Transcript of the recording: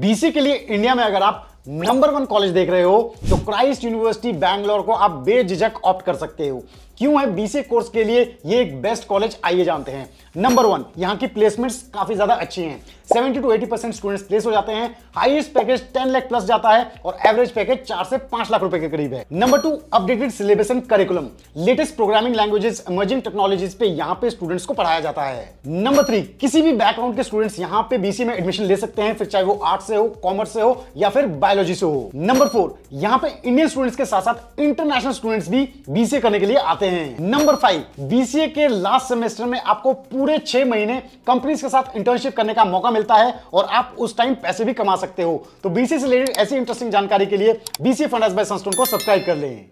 BC के लिए India में अगर आप नंबर वन कॉलेज देख रहे हो तो क्राइस्ट यूनिवर्सिटी बैंगलोर को आप बेझिझक ऑप्ट कर सकते हो क्यों है बीसी कोर्स के लिए ये एक बेस्ट कॉलेज आइए जानते हैं नंबर वन यहाँ की प्लेसमेंट्स काफी ज्यादा अच्छी हैं seventy to eighty percent students place हो जाते हैं highest package ten lakh plus जाता है और एवरेज पैकेज चार से पांच लाख रुपए के करीब है number two updated syllabus and curriculum latest programming languages emerging technologies पे यहाँ पे स्टूडेंट्स को पढ़ाया जाता है नंबर थ्री किसी भी बैकग्राउंड के स्टूडेंट्स यहाँ पे बीसी में एडमिशन ले सकते हैं फिर चाहे वो आर्ट्स से हो कॉमर्स से हो या फिर बायोलॉजी से हो नंबर फोर यहाँ पे इंडियन स्टूडेंट्स के साथ साथ इंटरनेशनल स्टूडेंट्स भी बीसीए करने के लिए आते हैं नंबर फाइव बीसीए के लास्ट सेमेस्टर में आपको पूरे छह महीने कंपनीज के साथ इंटर्नशिप करने का मौका मिलता है और आप उस टाइम पैसे भी कमा सकते हो तो बीसी से रिलेटेड ऐसी इंटरेस्टिंग जानकारी के लिए बीसी फंड को सब्सक्राइब कर लें